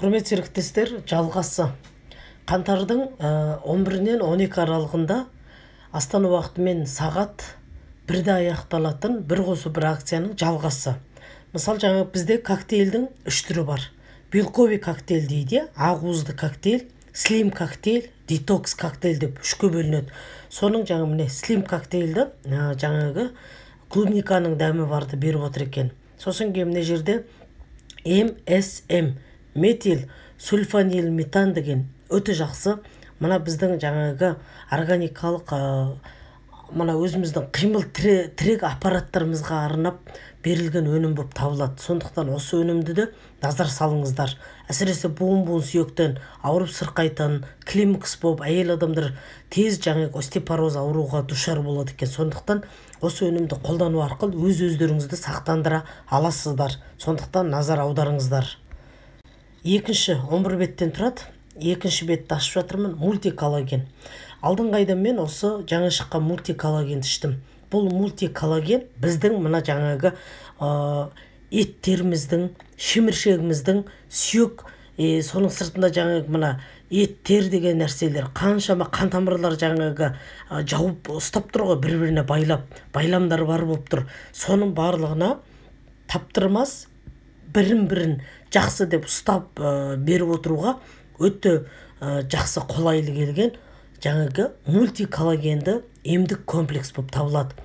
құрметті серіктестер жалғасы қаңтардың 11-нен 12 аралығында астана уақытымен сағат бірде аяқталатын бір қосу бір акцияның жалғасы мысалы жаңа бізде коктейльдің үш түрі бар белковый коктейль дейді иә ақуызды коктейль слим коктейль детокс коктейль деп үшке бөлінеді соның жаңа міне слим коктейльді жаңағы клубниканың дәмі барды беріп отыр екен сосын кейін мына жерде мсм метил сульфанил метан деген өте жақсы мына біздің жаңағы органикалық мына өзіміздің қимыл тірек аппараттарымызға арнап берілген өнім болып табылады сондықтан осы өнімді де назар салыңыздар әсіресе буын буын сүйектен ауырып сырқайтын климакс болып әйел адамдар тез жаңағы остеопороз ауруға душар болады екен сондықтан осы өнімді қолдану арқылы өз өздеріңізді сақтандыра аласыздар сондықтан назар аударыңыздар екінші он бір беттен тұрады екінші бетті ашып жатырмын мультиколлаген алдыңғы айда мен осы жаңа шыққан мультиколлагенді іштім бұл мультиколлаген біздің мына жаңағы ә, еттеріміздің шеміршегіміздің сүйек ә, соның сыртында жаңағы мына еттер деген нәрселер қаншама қан тамырлар жаңағы жауып ұстап тұр ғой бір біріне байлап байламдар бар болып тұр соның барлығына таптырмас бірін бірін жақсы деп ұстап ә, беріп отыруға өте жақсы қолайлы келген жаңағы мультиколлагенді емдік комплекс болып табылады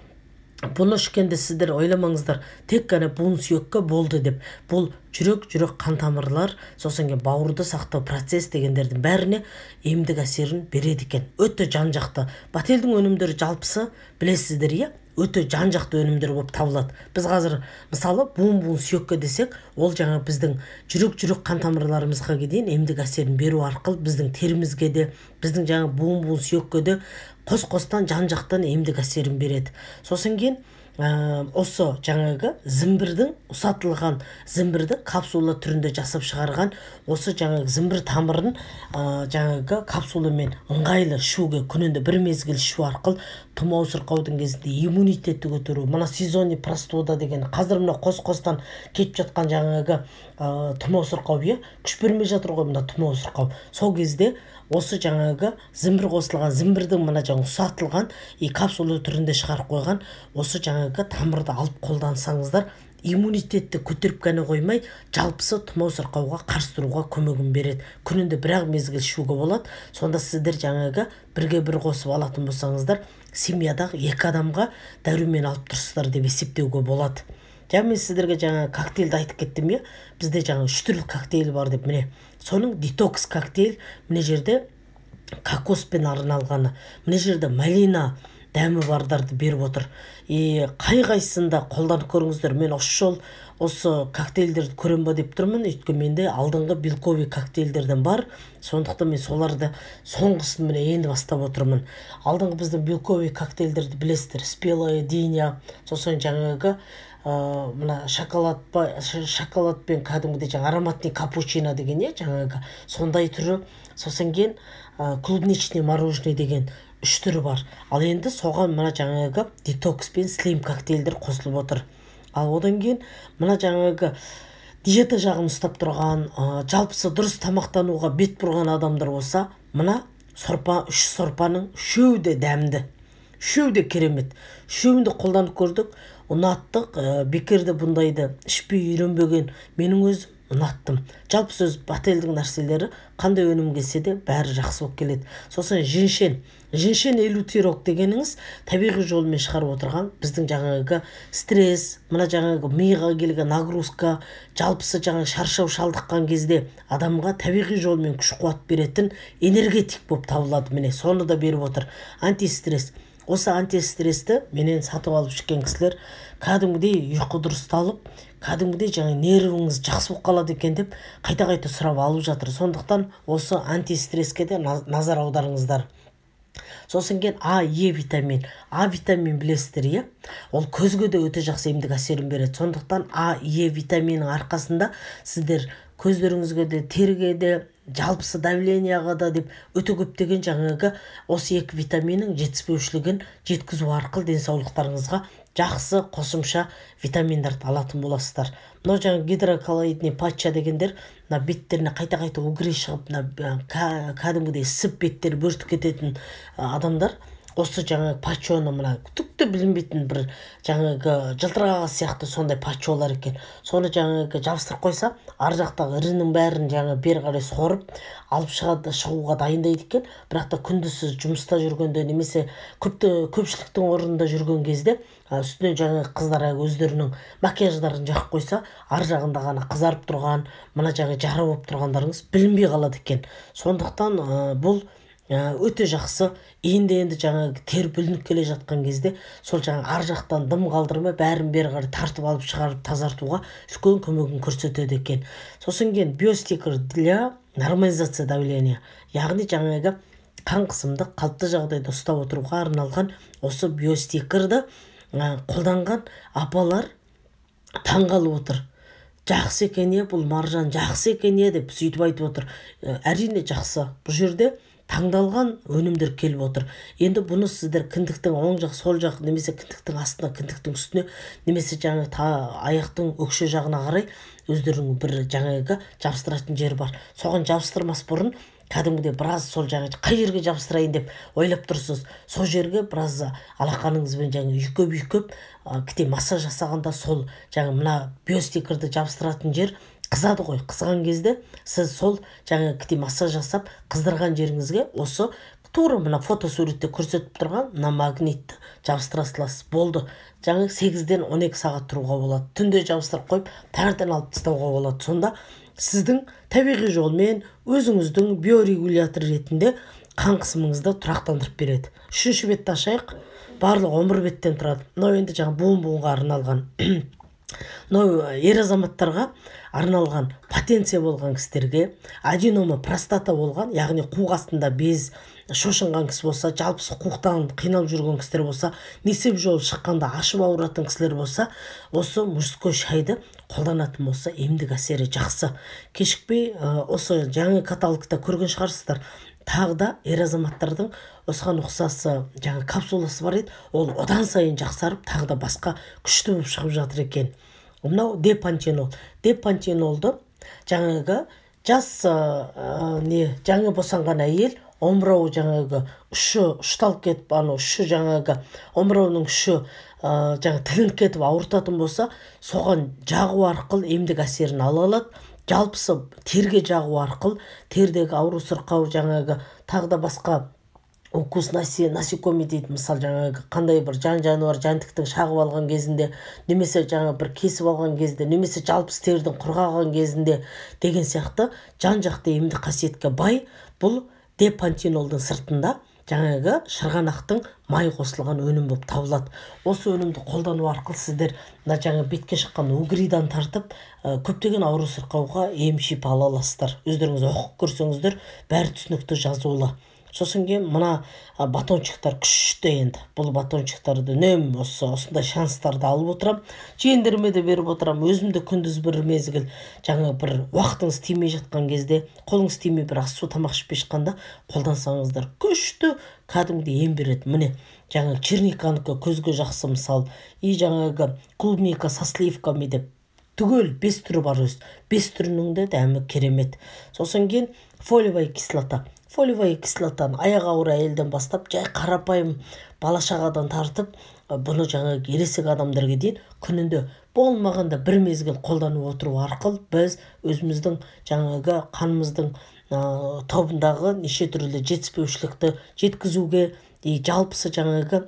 бұны ішкенде сіздер ойламаңыздар тек қана буын сүйекке болды деп бұл жүрек жүрек қан тамырлар сосын кейін бауырды сақтау процесс дегендердің бәріне емдік әсерін береді екен өте жан жақты бательдің өнімдері жалпысы білесіздер иә өте жан жақты өнімдер болып табылады біз қазір мысалы буын буын сүйекке десек ол жаңа біздің жүрек жүрек қан тамырларымызға дейін емдік әсерін беру арқылы біздің терімізге де біздің жаңа буын буын сүйекке де қос қостан жан жақтан емдік әсерін береді сосын кейін осы жаңағы зімбірдің ұсатылған зімбірді капсула түрінде жасап шығарған осы жаңағы зімбір тамырын ә, жаңағы капсуламен ыңғайлы ішуге күнінде бір мезгіл ішу арқылы тұмау сырқаудың кезінде иммунитетті көтеру мына сезонный простуда деген қазір мына қос қостан кетіп жатқан жаңағы ә, тұмау сырқау иә күш бермей жатыр ғой мына тұмау сырқау сол кезде осы жаңағы зімбір қосылған зімбірдің мына жаңағы ұсатылған и капсула түрінде шығарып қойған осы жаңағы тамырды алып қолдансаңыздар иммунитетті көтеріп қана қоймай жалпысы тұмау сырқауға қарсы тұруға көмегін береді күнінде бір ақ мезгіл ішуге болады сонда сіздер жаңағы бірге бір қосып алатын болсаңыздар семьядағы екі адамға дәрумен алып тұрсыздар деп есептеуге болады жаңа мен сіздерге жаңа коктейльді айтып кеттім иә бізде жаңа үш түрлі коктейль бар деп міне соның детокс коктейль мына жерде кокоспен арналғаны мына жерде малина дәмі бардарды беріп отыр и қай қайсысында қолданып көріңіздер мен осы жол осы коктейльдерді көрем ба деп тұрмын өйткені менде алдыңғы белковый коктейльдерден бар сондықтан мен соларды соңғысын міне енді бастап отырмын алдыңғы біздің белковый коктейльдерді білесіздер спелая диня сосын жаңағы ә, мына шоколад шоколадпен кәдімгідей жаңағы ароматный капучино деген иә жаңағы сондай түрі сосын кейін ә, клубничный мороженое деген үш түрі бар ал енді соған мына жаңағы детокс пен слим коктейльдер қосылып отыр ал одан кейін мына жаңағы диета жағын ұстап тұрған жалпысы дұрыс тамақтануға бет бұрған адамдар болса мына сорпа үш сорпаның үшеуі де дәмді үшеуі де керемет үшеуін де қолданып көрдік ұнаттық ә, бекерде бұндайды ішпей үйренбеген менің өзім ұнаттым жалпы сөз бательдің нәрселері қандай өнім келсе де бәрі жақсы болып келеді сосын жіншен жіншен элютирок дегеніңіз табиғи жолмен шығарып отырған біздің жаңағы стресс мына жаңағы миға келген нагрузка жалпысы жаңағы шаршау шалдыққан кезде адамға табиғи жолмен күш қуат беретін энергетик болып табылады міне соны да беріп отыр антистресс осы антистрессті менен сатып алып ішкен кісілер кәдімгідей ұйқы дұрысталып кәдімгідей жаңа нервіңіз жақсы болып қалады екен деп қайта қайта сұрап алып жатыр сондықтан осы антистресске де назар аударыңыздар сосын кейін а е витамин а витамин білесіздер иә ол көзге де өте жақсы емдік әсерін береді сондықтан а е витаминінің арқасында сіздер көздеріңізге де теріге де жалпысы давленияға да деп өте көптеген жаңағы осы екі витаминнің жетіспеушілігін жеткізу арқылы денсаулықтарыңызға жақсы қосымша витаминдарды алатын боласыздар мынау жаңағы гидроколоидный патча дегендер мына беттеріне қайта қайта угри шығып мына кәдімгідей ісіп беттері бөртіп кететін адамдар осы жаңа пачоны мына түкті білінбейтін бір жаңағы жылтыр сияқты сондай пачолар екен соны жаңағы жабыстырып қойса ар жақтағы ірінің бәрін жаңа бері қарай сорып алып шығады шығуға дайындайды екен бірақ та күндіз жұмыста жүргенде немесе көпті көпшіліктің орнында жүрген кезде үстіне жаңағы қыздар өздерінің макияждарын жағып қойса ар жағында ғана қызарып тұрған мына жағы жара болып тұрғандарыңыз білінбей қалады екен сондықтан ә, бұл өте жақсы енді енді жаңа тер бүлініп келе жатқан кезде сол жаңа ар жақтан дым қалдырмай бәрін бері қарай тартып алып шығарып тазартуға үлкен көмегін көрсетеді екен сосын кейін биостикер для нормализации давления яғни жаңағы қан қысымды қалыпты жағдайда ұстап отыруға арналған осы биостикерді қолданған апалар таңғалып отыр жақсы екен иә, бұл маржан жақсы екен иә деп сөйтіп айтып отыр ә, әрине жақсы бұл жерде таңдалған өнімдер келіп отыр енді бұны сіздер кіндіктің оң жақ сол жақ немесе кіндіктің астына кіндіктің үстіне немесе та аяқтың өкше жағына қарай өздерінің бір жаңағы жабыстыратын жері бар соған жабыстырмас бұрын кәдімгідей біраз сол жаңа қай жерге жабыстырайын деп ойлап тұрсыз сол жерге біраз алақаныңызбен жаңа үйкеп үйкеп кіте массаж жасағанда сол жаңа мына биостикерді жабыстыратын жер қызады ғой қызған кезде сіз сол жаңа кіте массаж жасап қыздырған жеріңізге осы тура мына фотосуретте көрсетіп тұрған мына магнитті жабыстыра саласыз болды жаңа сегізден он екі сағат тұруға болады түнде жабыстырып қойып таңертең алып тастауға болады сонда сіздің табиғи жолмен өзіңіздің биорегулятор ретінде қан қысымыңызды тұрақтандырып береді үшінші бетті ашайық барлығы он беттен тұрады мынау енді жаңағы буын буынға арналған мынау э, ер азаматтарға арналған потенция болған кісілерге аденома простата болған яғни қуық астында без шошынған кісі болса жалпысы қуықтан қиналып жүрген кісілер болса несеп жолы шыққанда ашып ауыратын кісілер болса осы мужской шайды қолданатын болса емдік әсері жақсы кешікпей э, осы жаңа каталогта көрген шығарсыздар тағы да ер азаматтардың осыған ұқсасы, жаңа капсуласы бар еді ол одан сайын жақсарып тағы да басқа күшті болып шығып жатыр екен мынау депантенол депантенолды жаңағы жас ә, не жаңа босанған әйел омырауы жаңағы ұшы ұшталып кетіп анау ұшы жаңағы омырауының ұшы ә, жаңағы тілініп кетіп ауыртатын болса соған жағу арқылы емдік әсерін ала алады жалпысы терге жағу арқылы тердегі ауру сырқау жаңағы тағы да басқа укус насекомый дейді мысалы жаңағы қандай бір жан жануар жәндіктің шағып алған кезінде немесе жаңа бір кесіп алған кезде немесе жалпы тердің құрғаған кезінде деген сияқты жан жақты емдік қасиетке бай бұл депантинолдың сыртында жаңағы шырғанақтың май қосылған өнім болып табылады осы өнімді қолдану арқылы сіздер мына жаңа бетке шыққан угридан тартып ә, көптеген ауру сырқауға ем шипа ала аласыздар өздеріңіз оқып көрсеңіздер бәрі түсінікті жазулы сосын кейін мына батончиктар күшті енді бұл батончиктарды үнемі осы осындай шанстарды алып отырам жиендеріме де беріп отырам өзім де күндіз бір мезгіл жаңа бір уақытыңыз тимей жатқан кезде қолыңыз тимей бір ас су тамақ ішпей шыққанда қолдансаңыздар күшті кәдімгідей ем береді міне жаңа черниканікі көзге жақсы мысал и жаңағы клубника со сливками деп түгел бес түрі бар өзі бес түрінің де дәмі керемет сосын кейін фолиевая кислота фолиевая кислотаны аяғы ауыр әйелден бастап жай қарапайым бала шағадан тартып бұны жаңағы ересек адамдарға дейін күнінде болмағанда бір мезгіл қолданып отыру арқылы біз өзіміздің жаңағы қанымыздың ә, тобындағы неше түрлі жетіспеушілікті жеткізуге и жалпысы жаңағы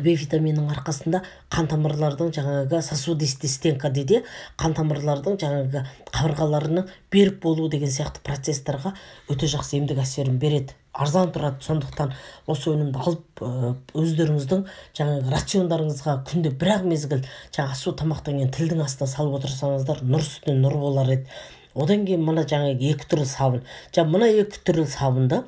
б витаминінің арқасында қан тамырлардың жаңағы сосудистый стенка дейді қан тамырлардың жаңағы қабырғаларының берік болуы деген сияқты процесстарға өте жақсы емдік әсерін береді арзан тұрады сондықтан осы өнімді алып өздеріңіздің жаңағы рациондарыңызға күнде бір ақ мезгіл жаңағы су тамақтан кейін тілдің астына салып отырсаңыздар нұр үстіне нұр болар еді одан кейін мына жаңағы екі түрлі сабын жаңа мына екі түрлі сабынды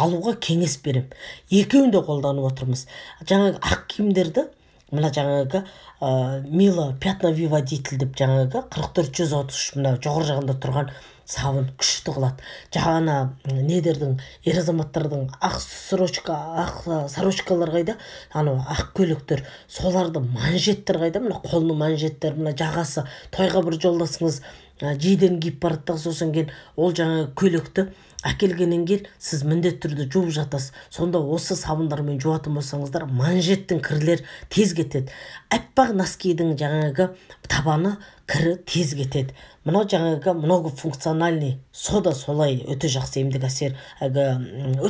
алуға кеңес берем. екеуін де қолданып отырмыз жаңағы ақ киімдерді мына жаңағы ә, мила пятна виводитель деп жаңағы қырық төрт жүз отыз үш мына жоғары жағында тұрған сабын күшті қылады жаңа недердің ер азаматтардың ақ сорочка ақ сорочкалар қайда анау ақ көйлектер соларды манжеттер қайда мына қолының манжеттері мына жағасы тойға бір жолдасыңыз жейдені киіп барады да сосын кейін ол жаңағы көйлекті әкелгеннен кейін сіз міндетті түрде жуып жатасыз сонда осы сабындармен жуатын болсаңыздар манжеттің кірлер тез кетеді аппақ носкидің жаңағы табаны кірі тез кетеді мынау жаңағы многофункциональный сода солай өте жақсы емдік әсер әлгі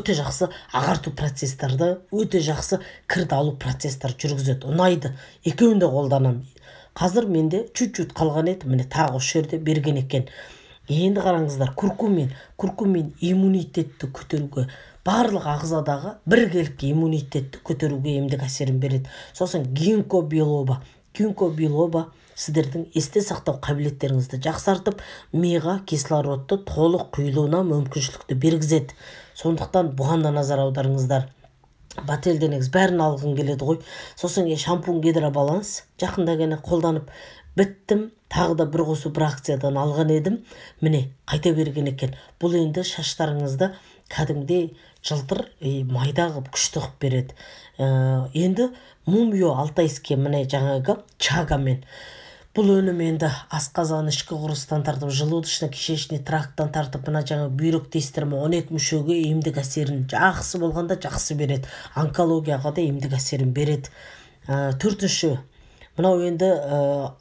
өте жақсы ағарту процесстарды өте жақсы кірді алу процесстар жүргізеді ұнайды екеуін де қолданамын қазір менде чуть чуть қалған еді міне тағы осы жерде берген екен енді қараңыздар куркумин куркумин иммунитетті көтеруге барлық ағзадағы біркелкі иммунитетті көтеруге емдік әсерін береді сосын гинко билоба гинко билоба сіздердің есте сақтау қабілеттеріңізді жақсартып миға кислородты толық құйылуына мүмкіншілікті бергізеді сондықтан бұған да назар аударыңыздар негізі бәрін алғың келеді ғой сосын шампунь гидробаланс жақында ғана қолданып біттім тағы да бір қосу акциядан алған едім міне қайта берген екен бұл енді шаштарыңызды кәдімгідей жылтыр майда қылып күшті қылып береді ә, енді мумио алтайский міне жаңағы чагамен бұл өнім енді асқазан ішкі құрылыстан тартып желудочно кишечный тракттан тартып мына жаңағы бүйрек тестерме он екі мүшеге емдік әсерін жақсы болғанда жақсы береді онкологияға да емдік әсерін береді ә, төртінші мынау енді ә,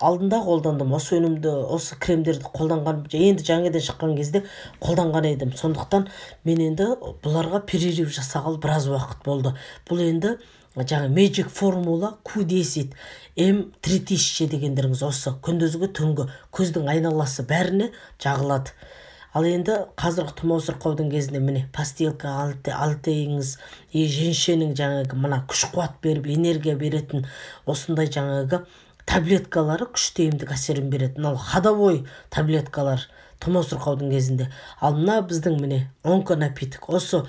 алдында қолдандым осы өнімді осы кремдерді қолданған енді жаңадан шыққан кезде қолданған едім сондықтан мен енді бұларға перерыв жасағалы біраз уақыт болды бұл енді жаңа magic формула q 10 м три тысяча дегендеріңіз осы күндізгі түнгі көздің айналасы бәріне жағылады ал енді қазіргі тұмау сырқаудың кезінде міне постилка и женшенің жаңағы мына күш қуат беріп энергия беретін осындай жаңағы таблеткалары күшті емдік әсерін береді мынау ходовой таблеткалар тұмау сырқаудың кезінде ал мына біздің міне онконапиток осы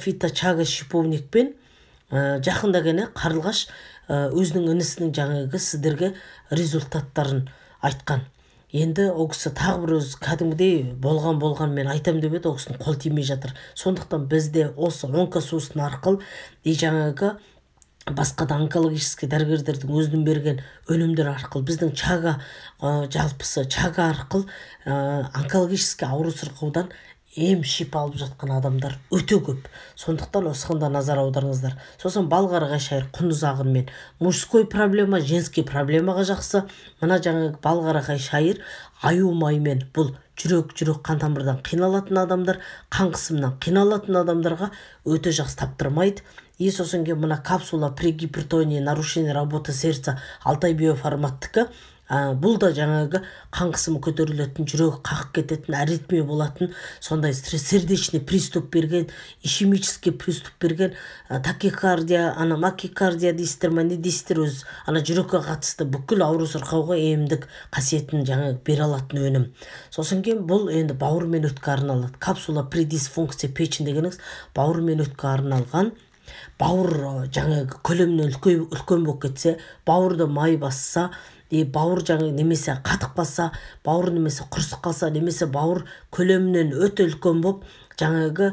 фита чага шиповникпен ә, э, жақында ғана қарлығаш э, өзінің інісінің жаңағы сіздерге результаттарын айтқан енді ол кісі тағы бір өзі кәдімгідей болған болған мен айтам деп еді ол кісінің қолы тимей жатыр сондықтан бізде осы онкосусын арқылы и жаңағы басқа да онкологический дәрігерлердің өзінің берген өнімдер арқылы біздің чага жалпысы чага арқылы ә, онкологический ауру сырқаудан ем шипа алып жатқан адамдар өте көп сондықтан осыған да назар аударыңыздар сосын балқарағай шайыр құндыз ағынмен мужской проблема женский проблемаға жақсы мына жаңағы балқарағай шайыр аю маймен бұл жүрек жүрек қан тамырдан қиналатын адамдар қан қысымнан қиналатын адамдарға өте жақсы таптырмайды и сосын кейін мына капсула при гипертонии нарушение работы сердца алтай биофарматтікі ә, бұл да жаңағы қан қысымы көтерілетін жүрегі қағып кететін аритмия болатын сондай сердечный приступ берген ишемический приступ берген ә, ана макикардия дейсіздер ма не дейсіздер ана жүрекке қатысты бүкіл ауру сырқауға емдік қасиетін жаңа бере алатын өнім сосын кейін бұл енді бауыр мен өтке арналады капсула при дисфункции дегеніңіз бауыр мен өтке арналған бауыр жаңағы көлемінен үлкен болып кетсе бауырды май басса е, бауыр жаңа немесе қатып қалса бауыр немесе құрсық қалса немесе бауыр көлемінен өте үлкен болып жаңағы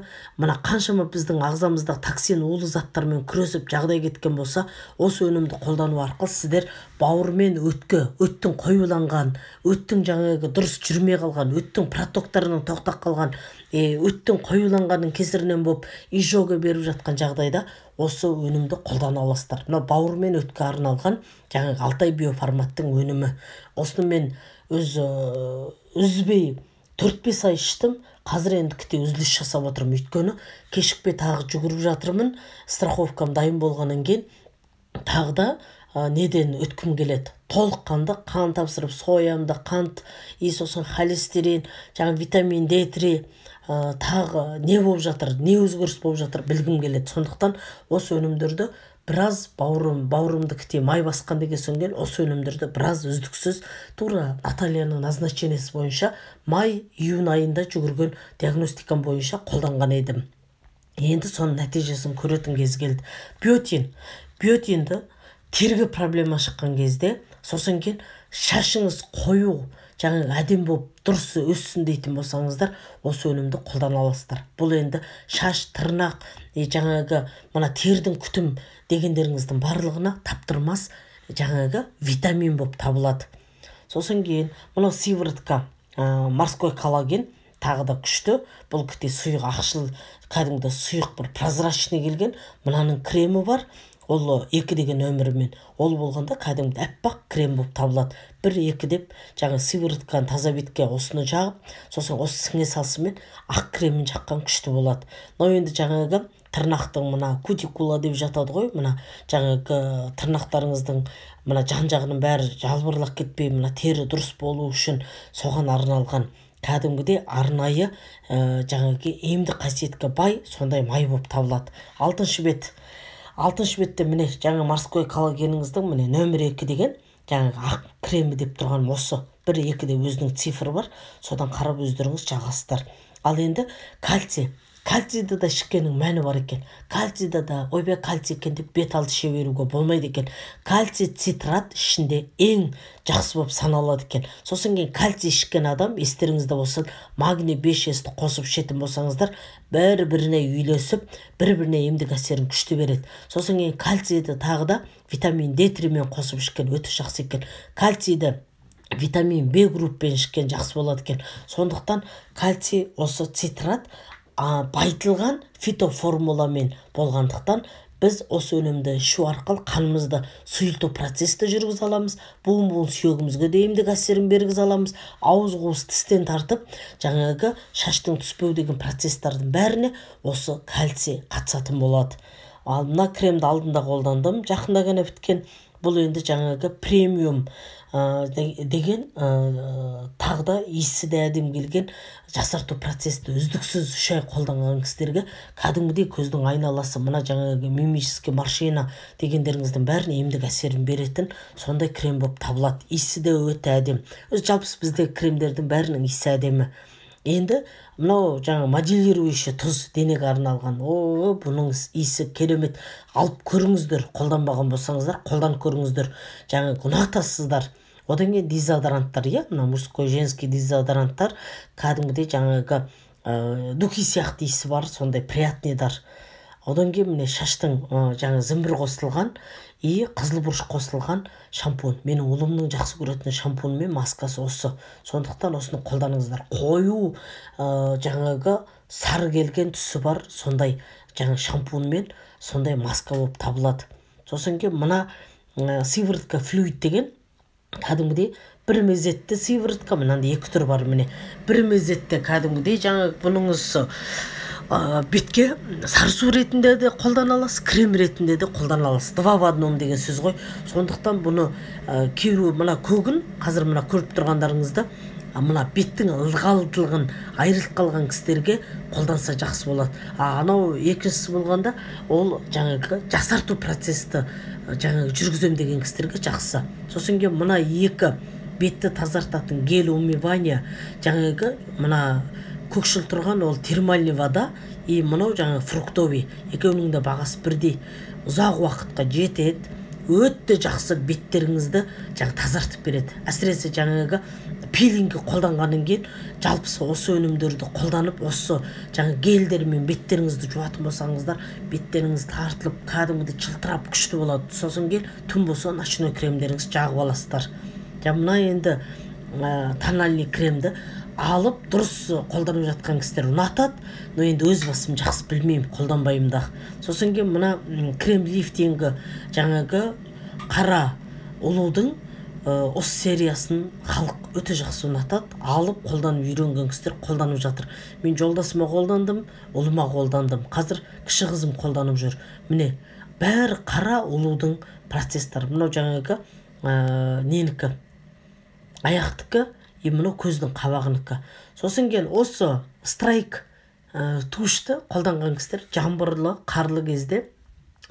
мына қаншама біздің ағзамызда токсин улы заттармен күресіп жағдай кеткен болса осы өнімді қолдану арқылы сіздер бауырмен өткі өттің қоюланған өттің жаңағы дұрыс жүрмей қалған өттің протоктарының тоқтап қалған өттің қоюланғанның кесірінен болып изжога беріп жатқан жағдайда осы өнімді қолдана аласыздар мынау бауыр мен өтке арналған жаңағы алтай биоформаттың өнімі осыны мен өз үзбей төрт бес ай іштім қазір енді кіте үзіліс жасап отырмын өйткені кешікпей тағы жүгіріп жатырмын страховкам дайын болғаннан кейін тағы да неден өткім келеді толыққанды қан тапсырып соямды қант и сосын холестерин жаңа витамин д три ә, тағы не болып жатыр не өзгеріс болып жатыр білгім келеді сондықтан осы өнімдерді біраз бауырым бауырымдікіте май басқан деген соңген осы өнімдерді біраз үздіксіз тура натальяның назначениесі бойынша май июнь айында жүгірген диагностикам бойынша қолданған едім енді соның нәтижесін көретін кез келді биотин биотинді терге проблема шыққан кезде сосын кейін шашыңыз қою жаңағы әдемі болып дұрыс өссін дейтін болсаңыздар осы өнімді қолдана аласыздар бұл енді шаш тырнақ жаңағы мына тердің күтім дегендеріңіздің барлығына таптырмас жаңағы витамин болып табылады сосын кейін мынау сыворотка морской коллаген тағы да күшті бұл күте сұйық ақшыл кәдімгі сұйық бір прозрачный келген мынаның кремі бар ол екі деген өмірімен ол болғанда кәдімгі аппақ крем болып табылады бір екі деп жаңағы сыворотканы таза бетке осыны жағып сосын осы сіңе салысымен ақ кремін жаққан күшті болады мынау енді жаңағы тырнақтың мына кутикула деп жатады ғой мына жаңағы тырнақтарыңыздың мына жан жағының бәрі жалбырлап кетпей мына тері дұрыс болу үшін соған арналған кәдімгідей арнайы ә, жаңағы емдік қасиетке бай сондай май болып табылады алтыншы бет алтыншы бетте міне жаңа морской коллагеніңіздің міне нөмір екі деген жаңағы ақ кремі деп тұрған осы бір екіде өзінің цифры бар содан қарап өздеріңіз жағасыздар ал енді кальций кальцийді да ішкеннің мәні бар екен кальцийді да ойбай кальций екен деп бет алды іше болмайды екен кальций цитрат ішінде ең жақсы болып саналады екен сосын кейін кальций ішкен адам естеріңізде болсын магний бес есті қосып ішетін болсаңыздар бір біріне үйлесіп бір біріне емдік әсерін күшті береді сосын кейін кальцийді тағы да витамин д тримен қосып ішкен өте жақсы екен кальцийді витамин в групппен ішкен жақсы болады екен сондықтан кальций осы цитрат ә, фито фитоформуламен болғандықтан біз осы өнімді ішу арқылы қанымызды сұйылту процесті жүргізе аламыз буын буын сүйегімізге де емдік әсерін бергізе аламыз ауыз қуыс тістен тартып жаңағы шаштың түспеу деген процесстардың бәріне осы кальций қатысатын болады ал мына кремді алдында қолдандым жақында ғана біткен бұл енді жаңағы премиум Э, деген э, тағы да иісі де әдемі келген жасарту процесті үздіксіз үш ай қолданған кісілерге кәдімгідей көздің айналасы мына жаңағы мимический машина дегендеріңіздің бәріне емдік әсерін беретін сондай крем болып табылады иісі де өте әдемі жалпы бізде кремдердің бәрінің иісі әдемі енді мынау жаңа моделирующий тұз денеге арналған о бұның иісі керемет алып көріңіздер қолданбаған болсаңыздар қолданып көріңіздер жаңа ұнатасыздар одан кейін дезодоранттар иә мына мужской женский дезодоранттар кәдімгідей жаңағы ә, духи сияқты иісі бар сондай приятныйдар одан кейін міне шаштың ә, жаңағы зімбір қосылған и қызыл бұрыш қосылған шампунь менің ұлымның жақсы көретін шампуні мен маскасы осы сондықтан осыны қолданыңыздар қою ә, жаңағы сары келген түсі бар сондай жаңа шампунь мен сондай маска болып табылады сосын кейін мына ә, сыворотка флюид деген кәдімгідей бір мезетте сыворотка мынандай екі түрі бар міне бір мезетте кәдімгідей жаңағы бұныңыз ә, бетке сарысу ретінде де қолдана аласыз крем ретінде де қолдана аласыз два в одном деген сөз ғой сондықтан бұны ә, мына көгін қазір мына көріп тұрғандарыңызды мына беттің ылғалдылығын айырылып қалған кісілерге қолданса жақсы болады а анау екіншісі болғанда ол жаңағы жасарту процесті жаңағы жүргіземін деген кісілерге жақсы сосын кейін мына екі бетті тазартатын гель умывание жаңағы мына көкшіл тұрған ол термальный вода и мынау жаңағы фруктовый екеуінің де бағасы бірдей ұзақ уақытқа жетеді өте жақсы беттеріңізді жаңа тазартып береді әсіресе жаңағы пилингі қолданғаннан кейін жалпысы осы өнімдерді қолданып осы жаңа гельдермен беттеріңізді жуатын болсаңыздар беттеріңіз тартылып кәдімгідей жылтырап күшті болады сосын кейін түн болса ночной кремдеріңізді жағып аласыздар жаңа мына енді ә, тональный кремді алып дұрыс қолданып жатқан кісілер ұнатады но енді өз басым жақсы білмеймін қолданбаймын да сосын кейін мына крем лифтингі жаңағы қара ұлудың осы сериясын халық өте жақсы ұнатады алып қолданып үйренген кісілер қолданып жатыр мен жолдасыма қолдандым ұлыма қолдандым қазір кіші қызым қолданып жүр міне бәрі қара ұлудың процесстары мынау жаңағы ә, ненікі аяқтікі и мынау көздің қабағынікі сосын кейін осы страйк ә, қолданған кісілер жаңбырлы қарлы кезде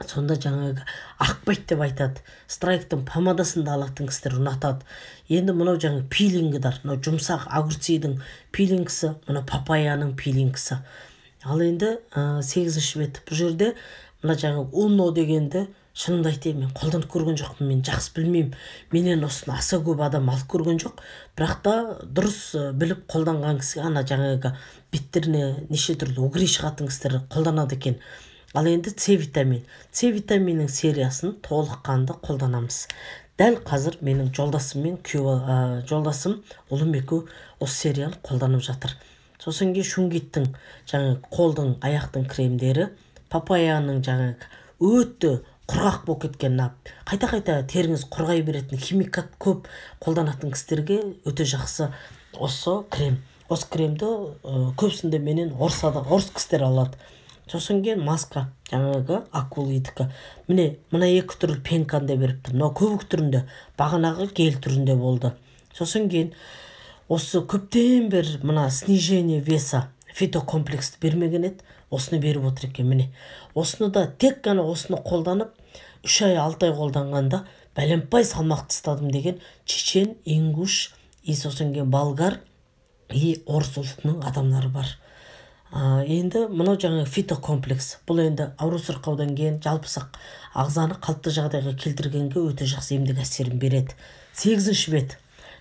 сонда жаңағы ақпайды деп айтады страйктың помадасын да алатын кісілер ұнатады енді мынау жаңағы пилингдар мынау жұмсақ огурцидің пилингісі мынау папаяның пилингісі ал енді ә, сегізінші бет бұл жерде мына жаңағы уно дегенді шынымды айтайын мен қолданып көрген жоқпын мен жақсы білмеймін менен осыны аса көп адам алып көрген жоқ бірақ та дұрыс э, біліп қолданған кісі ана жаңағы беттеріне неше түрлі угри шығатын кісілер қолданады екен ал енді с витамин с витаминнің сериясын толыққанды қолданамыз дәл қазір менің жолдасым мен күйеу ә, э, жолдасым ұлым екеуі осы серияны қолданып жатыр сосын кейін шунгиттің жаңағы қолдың аяқтың кремдері папаяның жаңағы өте құрғақ болып кеткенін қайта қайта теріңіз құрғай беретін химикат көп қолданатын кісілерге өте жақсы осы крем осы кремді ә, көбісінде менен орысада орыс кісілер алады сосын кейін маска жаңағы акулидікі міне мына екі түрлі пенканы да беріпті мынау көбік түрінде бағанағы гель түрінде болды сосын кейін осы көптен бері мына снижение веса фитокомплексті бермеген еді осыны беріп отыр екен міне осыны да тек қана осыны қолданып үш ай алты ай қолданғанда бәленбай салмақтыстадым тастадым деген чечен ингуш и сосын кейін болгар и орыс ұлтының адамдары бар ә, енді мынау жаңағы фитокомплекс бұл енді ауру сырқаудан кейін жалпысақ ағзаны қалыпты жағдайға келтіргенге өте жақсы емдік әсерін береді сегізінші бет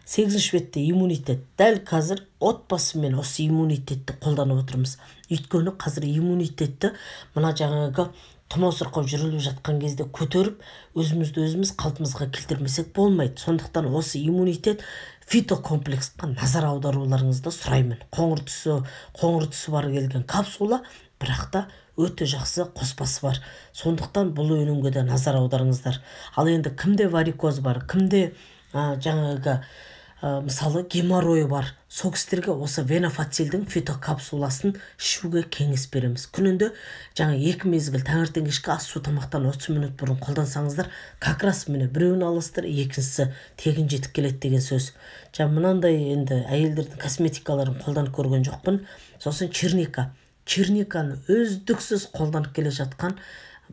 сегізінші бетте иммунитет дәл қазір отбасымен осы иммунитетті қолданып отырмыз өйткені қазір иммунитетті мына жаңағы сырқау жүріліп жатқан кезде көтеріп өзімізді өзіміз қалпымызға келтірмесек болмайды сондықтан осы иммунитет фитокомплексқа назар аударуларыңызды сұраймын қоңыр түсі қоңыр түсі бар келген капсула бірақ та өте жақсы қоспасы бар сондықтан бұл өнімге де назар аударыңыздар ал енді кімде варикоз бар кімде ә, жаңағы ә, мысалы геморрой бар сол кісілерге осы венофацилдің фитокапсуласын ішуге кеңес береміз күнінде жаңа екі мезгіл таңертең кешкі ас су тамақтан отыз минут бұрын қолдансаңыздар как раз міне біреуін аласыздар екіншісі тегін жетіп келеді деген сөз жаңа мынандай енді әйелдердің косметикаларын қолданып көрген жоқпын сосын черника черниканы үздіксіз қолданып келе жатқан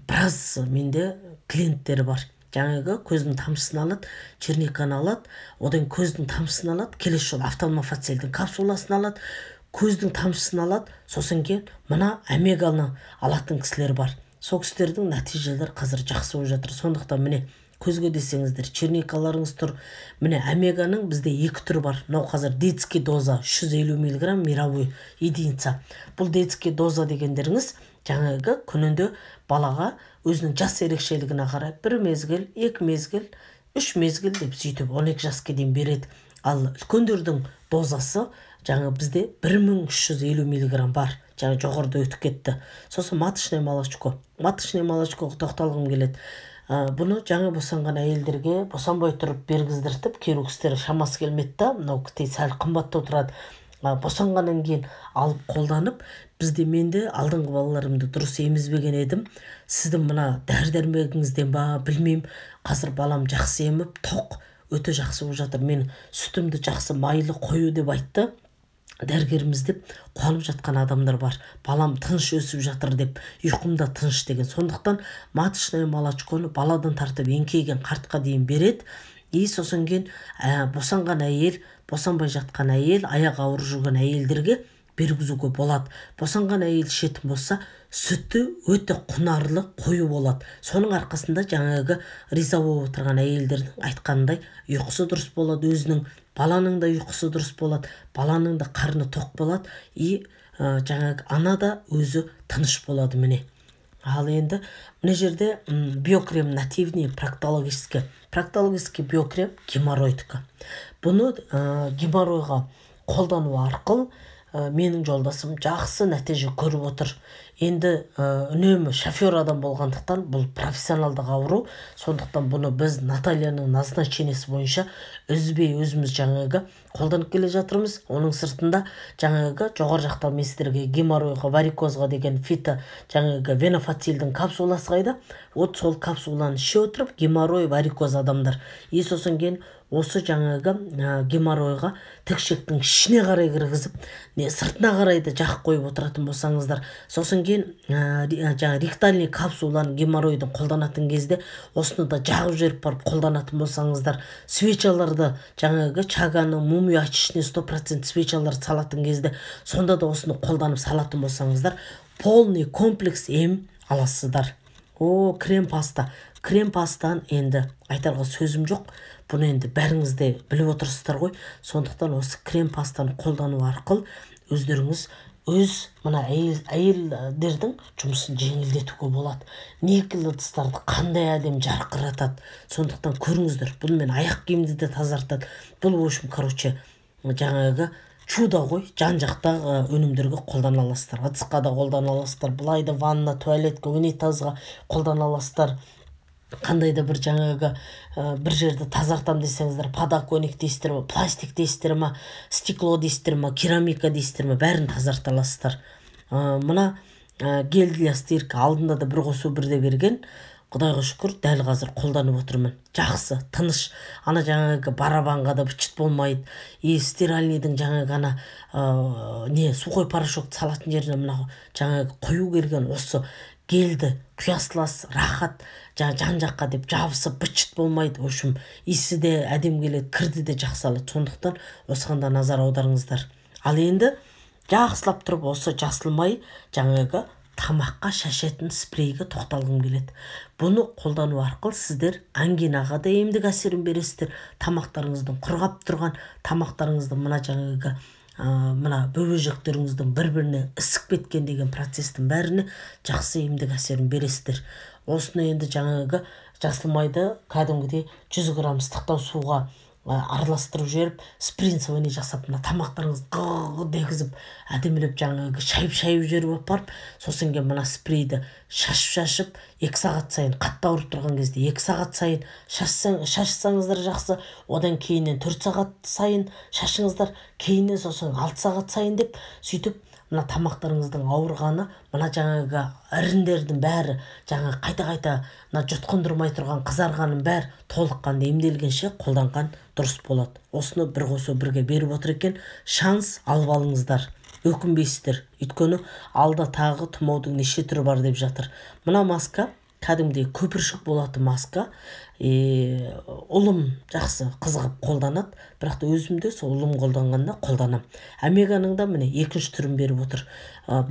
біраз менде клиенттер бар жаңағы көздің тамшысын алады черниканы алады одан көздің тамшысын алады келесі жолы автомофацелдің капсуласын алады көздің тамшысын алады сосын кейін мына омеганы алатын кісілер бар сол кісілердің нәтижелері қазір жақсы болып жатыр сондықтан міне көзге десеңіздер черникаларыңыз тұр міне омеганың бізде екі түрі бар мынау қазір детский доза 350 миллиграмм мировой единица бұл детский доза дегендеріңіз жаңағы күнінде балаға өзінің жас ерекшелігіне қарай бір мезгіл екі мезгіл үш мезгіл деп сөйтіп он екі жасқа дейін береді ал үлкендердің дозасы жаңа бізде бір мың үш жүз елу миллиграмм бар жаңа жоғарыда өтіп кетті сосын маточное молочко маточный молочкоға тоқталғым келеді ә, бұны жаңа босанған әйелдерге босанбай тұрып бергіздіртіп кейбір кісілер шамасы келмейді да мынау сәл қымбаттау тұрады босанғаннан кейін алып қолданып бізде де алдыңғы балаларымды дұрыс емізбеген едім сіздің мына дәрі дәрмегіңізден ба білмеймін қазір балам жақсы еміп тоқ өте жақсы болып жатыр мен сүтімді жақсы майлы қою деп айтты дәрігеріміз деп қуанып жатқан адамдар бар балам тыныш өсіп жатыр деп ұйқымда тыныш деген сондықтан маточное молочконы баладан тартып еңкейген қартқа дейін береді и сосын кейін ә, босанған әйел босанбай жатқан әйел аяғы ауыр жүрген әйелдерге бергізуге болады босанған әйел ішетін болса сүті өте құнарлы қою болады соның арқасында жаңағы риза болып отырған әйелдердің айтқанындай ұйқысы дұрыс болады өзінің баланың да ұйқысы дұрыс болады баланың да қарны тоқ болады и ә, жаңағы ана да өзі тыныш болады міне ал енді мына жерде биокрем нативный проктологический проктологический биокрем геморройдікі бұны ә, геморройға қолдану арқылы э, менің жолдасым жақсы нәтиже көріп отыр енді үнемі шофер адам болғандықтан бұл профессионалдық ауру сондықтан бұны біз натальяның назначениесі бойынша үзбей өзіміз жаңағы қолданып келе жатырмыз оның сыртында жаңағы жоғары жақта сіздерге геморройға варикозға деген фито жаңағы венофацилдің капсуласы қайда вот сол капсуланы іше отырып геморрой варикоз адамдар и сосын кейін осы жаңағы ә, геморройға тікшектің ішіне қарай кіргізіп не сыртына қарай да жағып қойып отыратын болсаңыздар сосын кейін ә, жаңағы ректальный капсуланы геморройды қолданатын кезде осыны да жағып жіберіп барып қолданатын болсаңыздар свечаларды жаңағы чаганы мумия ішіне сто процент свечалар салатын кезде сонда да осыны қолданып салатын болсаңыздар полный комплекс ем аласыздар о крем паста крем пастан енді айтарға сөзім жоқ бұны енді бәріңіз де біліп отырсыздар ғой сондықтан осы крем пастаны қолдану арқылы өздеріңіз өз мына әйел әйелдердің жұмысын жеңілдетуге болады никель ыдыстарды қандай әдемі жарқыратады сондықтан көріңіздер мен аяқ киімді де тазартады бұл в общем короче жаңағы чудо ғой жан жақтағы өнімдерге қолдана аласыздар ыдысқа да қолдана аласыздар былай да ванна туалетке унитазға қолдана аласыздар қандай да бір жаңағы бір жерді тазартам десеңіздер подоконник дейсіздер ма пластик дейсіздер ма стекло дейсіздер ма керамика дейсіздер ма бәрін тазарта аласыздар ә, мына ә, гель для алдында да бір қосу бірде берген құдайға шүкір дәл қазір қолданып отырмын жақсы тыныш ана жаңағы барабанға да быт болмайды и стиральныйдың жаңағы ана не сухой қой салатын жеріне мынау жаңағы қою келген осы келді құя саласыз рахат жаңа жан жаққа деп жабысып быт болмайды в общем иісі де әдемі келеді кірді де жақсы алады сондықтан осыған да назар аударыңыздар ал енді жақсылап тұрып осы жасылмай жаңағы тамаққа шашетін спрейге тоқталғым келеді бұны қолдану арқылы сіздер ангинаға да емдік әсерін бересіздер тамақтарыңыздың құрғап тұрған тамақтарыңыздың мына жаңағы ә, мына бөбежектеріңіздің бір біріне ісіп кеткен деген процестің бәріне жақсы емдік әсерін бересіздер осыны енді жаңағы жасыл майды кәдімгідей жүз грамм ыстықтау суға араластырып жіберіп спринт жасап мына тамақтарыңызды қы дегізіп әдемілеп жаңағы шайып шайып жіберіп алып барып сосын кейін мына спрейді шашып шашып екі сағат сайын қатты ауырып тұрған кезде екі сағат сайын шашсаң шашсаңыздар жақсы одан кейіннен төрт сағат сайын шашыңыздар кейіннен сосын алты сағат сайын деп сөйтіп мына тамақтарыңыздың ауырғаны мына жаңағы іріндердің бәрі жаңа қайта қайта мына жұтқындырмай тұрған қызарғанның бәрі толыққанды емделгенше қолданған дұрыс болады осыны бір қосу бірге беріп отыр екен шанс алып алыңыздар өкінбейсіздер өйткені алда тағы тұмаудың неше түрі бар деп жатыр мына маска кәдімгідей көпіршік болатын маска и ұлым жақсы қызығып қолданады бірақ та өзім де сол ұлым қолданғанда қолданамын омеганың да міне екінші түрін беріп отыр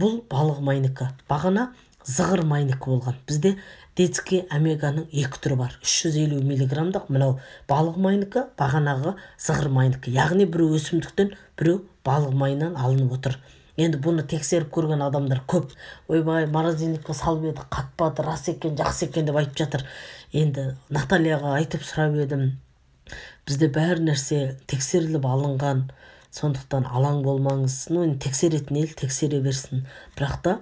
бұл балық майныкі бағана зығыр майныкі болған бізде детский омеганың екі түрі бар 350 миллиграммдық мынау балық майныкі бағанағы зығыр майныкі яғни біреу өсімдіктен біреу балық майынан алынып отыр енді бұны тексеріп көрген адамдар көп ойбай морозильникке салып еді қатпады рас екен жақсы екен деп айтып жатыр енді натальяға айтып сұрап едім бізде бәр нәрсе тексеріліп алынған сондықтан алаң болмаңыз ну тексеретін ел тексере берсін бірақ та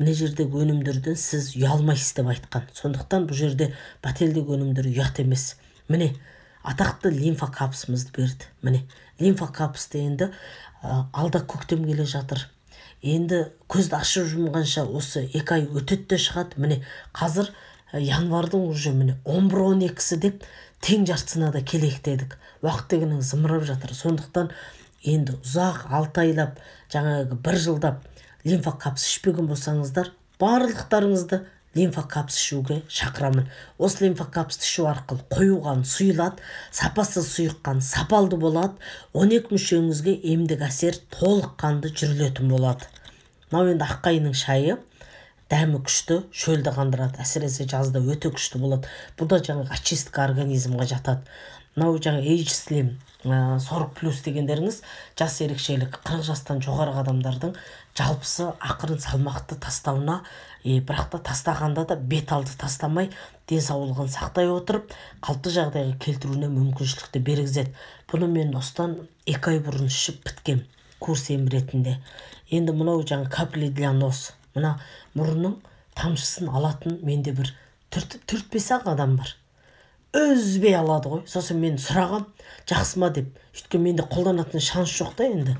мына жердегі өнімдерден сіз ұялмайсыз деп айтқан сондықтан бұл жерде бәтелдегі өнімдер ұят емес міне атақты лимфа капсымызды берді міне лимфа капсты енді Ә, алда көктем келе жатыр енді көзді ашып жұмғанша осы екі ай өтеді де шығады міне қазір ә, январдың уже міне он бір он екісі деп тең жартысына да келейік дедік уақыт дегенің зымырап жатыр сондықтан енді ұзақ алты айлап жаңағы бір жылдап лимфа қабыс ішпеген болсаңыздар барлықтарыңызды лимфокапс ішуге шақырамын осы лимфокапсты ішу арқылы қою қан сұйылады сапасыз сұйық қан сапалды болады екі мүшеңізге емдік әсер толыққанды жүрілетін болады мынау енді аққайының шайы дәмі күшті шөлді қандырады әсіресе жазда өте күшті болады бұл да жаңағы очистка организмға жатады мынау жаңағы эйдж слим сорок плюс дегендеріңіз жас ерекшелік қырық жастан жоғары адамдардың жалпысы ақырын салмақты тастауына е, бірақ та тастағанда да бет алды тастамай денсаулығын сақтай отырып қалыпты жағдайға келтіруіне мүмкіншілікті бергізеді бұны мен осыдан екі ай бұрын ішіп біткен курс ем ретінде енді мынау жаңа капли для нос мына мұрынның тамшысын алатын менде бір бес ақ адам бар үзбей алады ғой сосын мен сұрағам жақсы ма деп өйткені менде қолданатын шанс жоқ та енді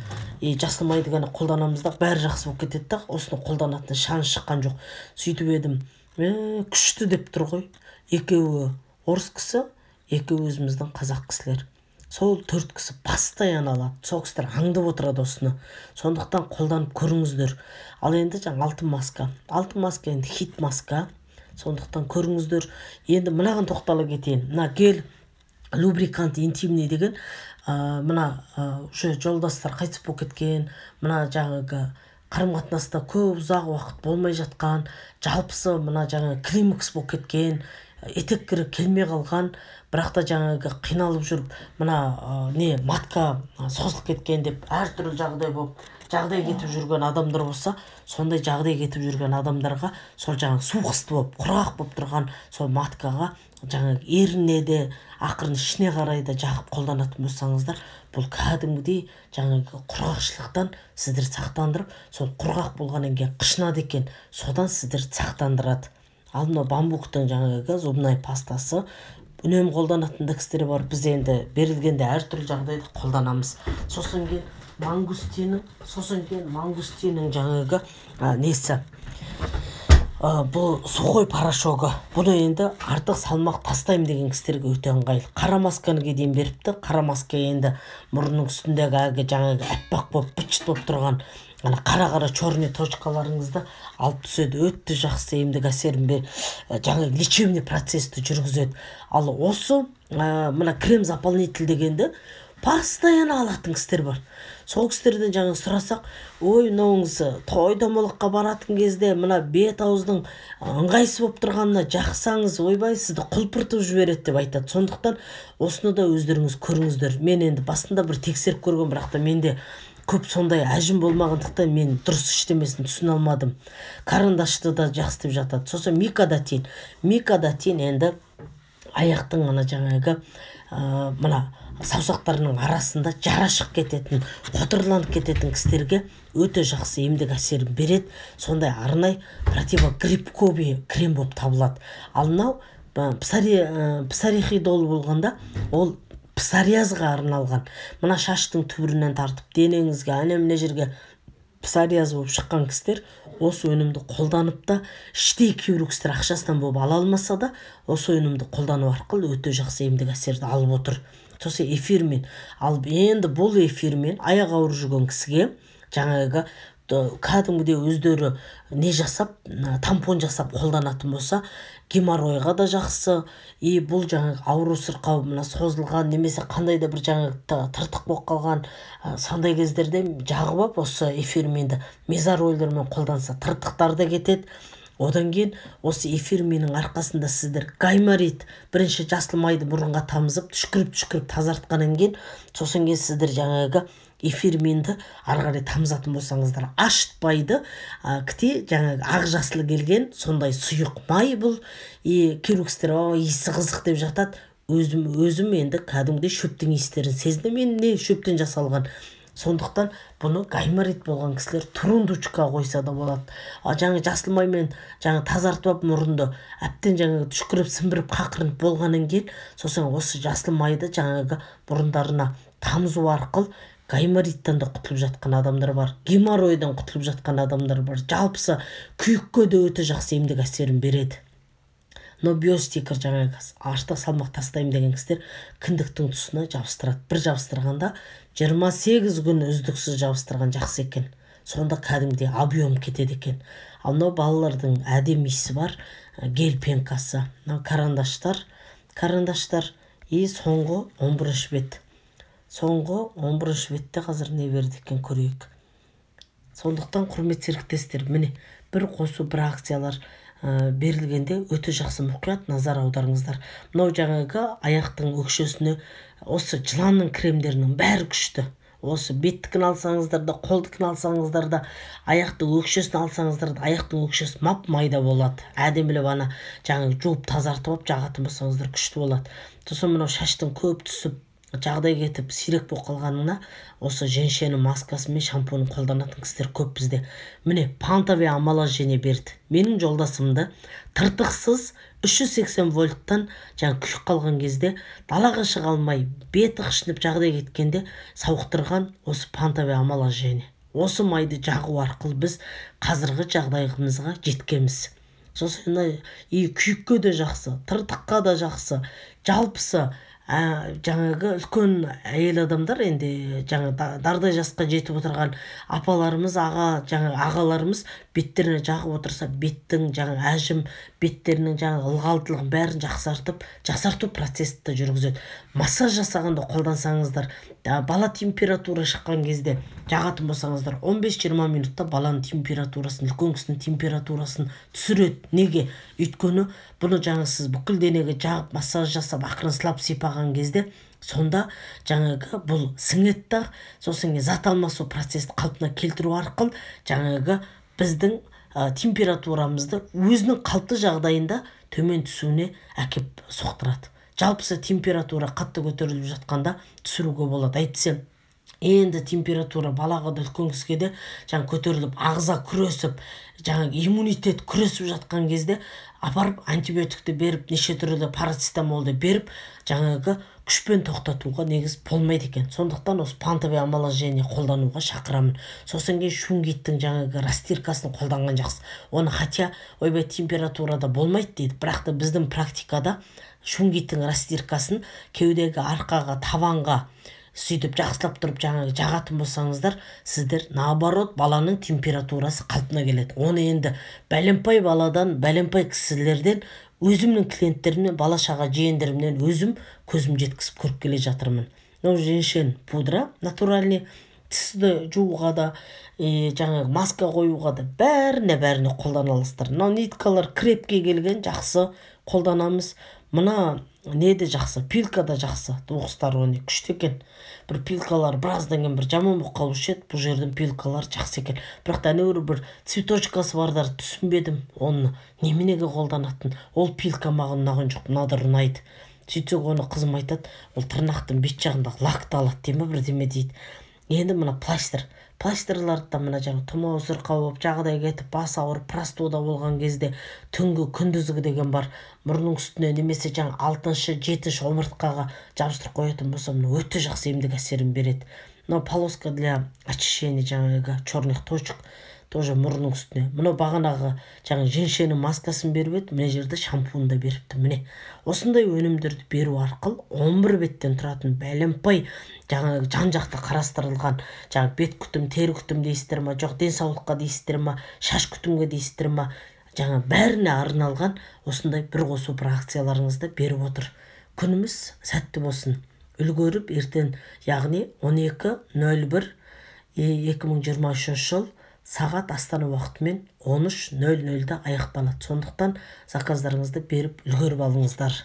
и жасылмайды ғана қолданамыз да бәрі жақсы болып кетеді да осыны қолданатын шанс шыққан жоқ сөйтіп едім ә, күшті деп тұр ғой екеуі орыс кісі екеуі өзіміздің қазақ кісілер сол төрт кісі постоянно алады сол кісілер аңдып отырады осыны сондықтан қолданып көріңіздер ал енді жаңа алтын маска алтын маска енді хит маска сондықтан көріңіздер енді мынаған тоқтала кетейін мына гель лубрикант интимный деген ә, мына уже жолдастар қайтыс болып кеткен мына жаңағы қарым қатынаста көп ұзақ уақыт болмай жатқан жалпысы мына жаңағы климакс болып кеткен етек кірі келмей қалған бірақ та жаңағы қиналып жүріп мына не матка созылып кеткен деп әртүрлі жағдай болып жағдай кетіп жүрген адамдар болса сондай жағдай кетіп жүрген адамдарға сол жаңағы суық ысты болып құрғақ болып тұрған сол маткаға жаңағы еріне де ақырын ішіне қарай да жағып қолданатын болсаңыздар бұл кәдімгідей жаңағы құрғақшылықтан сіздерді сақтандырып сол құрғақ болғаннан кейін қышынады екен содан сіздерді сақтандырады ал мынау бамбуктың жаңағы зубная пастасы үнемі қолданатын кісілер бар біз енді берілгенде әртүрлі жағдайда қолданамыз сосын кейін мангустиннің сосын кейін мангустиннің жаңағы ә, несі ә, бұл сухой порошогы бұны енді артық салмақ тастаймын деген кісілерге өте ыңғайлы қара масканы дейін беріпті қара маска енді мұрынның үстіндегі әлгі жаңағы аппақ болып быт болып тұрған ана қара қара черный точкаларыңызды алып түседі өте жақсы емдік әсерін бер жаңағы лечебный процессті жүргізеді ал осы ә, мына крем заполнитель дегенді постоянно алатын кісілер бар сол кісілерден жаңа сұрасақ ой мынауыңыз той домалаққа баратын кезде мына бет ауыздың ыңғайсыз болып тұрғанына жақсаңыз ойбай сізді құлпыртып жібереді деп айтады сондықтан осыны да өздеріңіз көріңіздер мен енді басында бір тексеріп көрген бірақ та менде көп сондай әжім болмағандықтан мен дұрыс ештемесін түсіне алмадым карандашты да жақсы деп жатады сосын микада тең микада енді аяқтың ана жаңағы ә, мына саусақтарының арасында жара шығып кететін қотырланып кететін кісілерге өте жақсы емдік әсерін береді сондай арнай противогрибковый крем болып табылады ал мынау псарихидол болғанда ол псориазға арналған мына шаштың түбірінен тартып денеңізге әне мына жерге псориаз болып шыққан кістер осы өнімді қолданып та іштей кейбір кісілер ақшасынан болып ала алмаса да осы өнімді қолдану арқылы өте жақсы емдік әсерді алып отыр сосын эфирмен ал енді бұл эфирмен аяғы ауыр жүрген кісіге жаңағы кәдімгідей өздері не жасап тампон жасап қолданатын болса геморройға да жақсы и бұл жаңағы ауру сырқау мына созылған немесе қандай да бір жаңағы тыртық болып қалған ә, сондай кездерде жағып алып осы эфирменді мезорольдермен қолданса тыртықтар да кетеді одан кейін осы эфир менің арқасында сіздер гайморит бірінші жасыл майды мұрынға тамызып түшкіріп түшкіріп тазартқаннан кейін сосын кейін сіздер жаңағы эфирменді ары қарай тамызатын болсаңыздар ашытпайды ә, кіте жаңағы ақ жасыл келген сондай сұйық май бұл и о иісі қызық деп жатады өзім өзім енді кәдімгідей шөптің иістерін сездім мен не шөптен жасалған сондықтан бұны гайморит болған кісілер трундучка қойса да болады а жасыл маймен жаңа тазартып алып мұрынды әбден жаңағы түшкіріп сімбіріп қақырынып болғаннан кейін сосын осы жасыл майды жаңағы мұрындарына тамызу арқылы гаймориттен да құтылып жатқан адамдар бар геморройдан құтылып жатқан адамдар бар жалпысы күйікке де өте жақсы емдік әсерін береді но биостикер жаңағы артық салмақ тастаймын деген кісілер кіндіктің тұсына жабыстырады бір жабыстырғанда жиырма сегіз күн үздіксіз жабыстырған жақсы екен сонда кәдімгідей объем кетеді екен ал мынау балалардың әдемісі бар гель пенкасы мынау карандаштар карандаштар и соңғы он бірінші бет соңғы он бірінші бетте қазір не берді екен көрейік сондықтан құрметті серіктестер міне бір қосу бір акциялар ә, берілгенде өте жақсы мұқият назар аударыңыздар мынау жаңағы аяқтың өкшесіне осы жыланның кремдерінің бәрі күшті осы беттікін алсаңыздар да қолдікін алсаңыздар да аяқтың өкшесін алсаңыздар да аяқтың өкшесі мап майда болады әдемілеп ана жаңағы жуып тазартып алып жағатын болсаңыздар күшті болады сосын мынау шаштың көп түсіп жағдай кетіп сирек болып қалғанына осы женшені маскасы мен шампунін қолданатын кісілер көп бізде міне пантовый амала берді менің жолдасымды тыртықсыз 380 вольттан жаңа күйіп қалған кезде далаға шыға алмай беті қышынып жағдай кеткенде сауықтырған осы пантовый амала осы майды жағу арқылы біз қазіргі жағдайымызға жеткенбіз сосын и күйікке де жақсы тыртыққа да жақсы жалпысы жаңағы үлкен әйел адамдар енді жаңа дардай жасқа жетіп отырған апаларымыз аға жаңа ағаларымыз беттеріне жағып отырса беттің жаңа әжім беттерінің жаңа ылғалдылығын бәрін жақсартып жақсарту процесті жүргізеді массаж жасағанда қолдансаңыздар бала температура шыққан кезде жағатын болсаңыздар 15-20 минутта баланың температурасын кісінің температурасын түсіреді неге өйткені бұны жаңа сіз бүкіл денеге жағып массаж жасап ақырын сылап сипаған кезде сонда жаңағы бұл сіңеді да сосын кейін зат алмасу процесін қалпына келтіру арқылы жаңағы біздің температурамызды өзінің қалыпты жағдайында төмен түсуіне әкеп соқтырады жалпысы температура қатты көтеріліп жатқанда түсіруге болады әйтсе енді температура балаға да үлкен кісіге де жаңағы көтеріліп ағза күресіп жаңа иммунитет күресіп жатқан кезде апарып антибиотикті беріп неше түрлі парацетамолды беріп жаңағы күшпен тоқтатуға негіз болмайды екен сондықтан осы пантовый омоложение қолдануға шақырамын сосын кейін шунгиттің жаңағы растиркасын қолданған жақсы оны хотя ойбай температурада болмайды дейді бірақ та біздің практикада шунгиттің растиркасын кеудегі арқаға табанға сөйтіп жақсылап тұрып жаңағы жағатын болсаңыздар сіздер наоборот баланың температурасы қалпына келеді оны енді бәленбай баладан бәленбай кісілерден өзімнің клиенттерімнен бала шаға жиендерімнен өзім көзім жеткізіп көріп келе жатырмын Ну женьшен пудра натуральный тісті жууға да ә, жаңағы маска қоюға да бәріне бәріне қолдана аласыздар мынау ниткалар келген жақсы қолданамыз мына не жақсы пилка да жақсы оқыстар оны күшті екен бір пилкалар біраздан кейін бір жаман болып қалушы еді бұл жердің пилкалары жақсы екен бірақ та әнеуір бір цветочкасы бардар түсінбедім оны неменеге қолданатынын ол пилка маған ұнаған жоқ мынадар ұнайды сөйтсек оны қызым айтады ол тырнақтың бет жағындағы лакты алады дей ма бірдеме дейді енді мына пластер пластырларды да мына жаңағы тұмау сырқау болып жағдай кетіп бас ауырып простуда болған кезде түнгі күндізгі деген бар мұрның үстіне немесе жаңа алтыншы жетінші омыртқаға жабыстырып қоятын болса мына өте жақсы емдік әсерін береді мынау полоска для очищения жаңағы черных точек тоже мұрнының үстіне мынау бағанағы жаңағы женшенің маскасын беріп еді мына жерде да беріпті міне осындай өнімдерді беру арқылы 11 беттен тұратын бәленбай жаңағы жан жақты қарастырылған жаңағы бет күтім тері күтім дейсіздер ма жоқ денсаулыққа дейсіздер ма шаш күтімге дейсіздер ма жаңа бәріне арналған осындай бір қосу бір акцияларыңызды беріп отыр күніміз сәтті болсын үлгеріп ертең яғни мың жиырма 2023 жыл сағат астана уақытымен 13.00-да аяқталады сондықтан заказдарыңызды беріп үлгеріп алыңыздар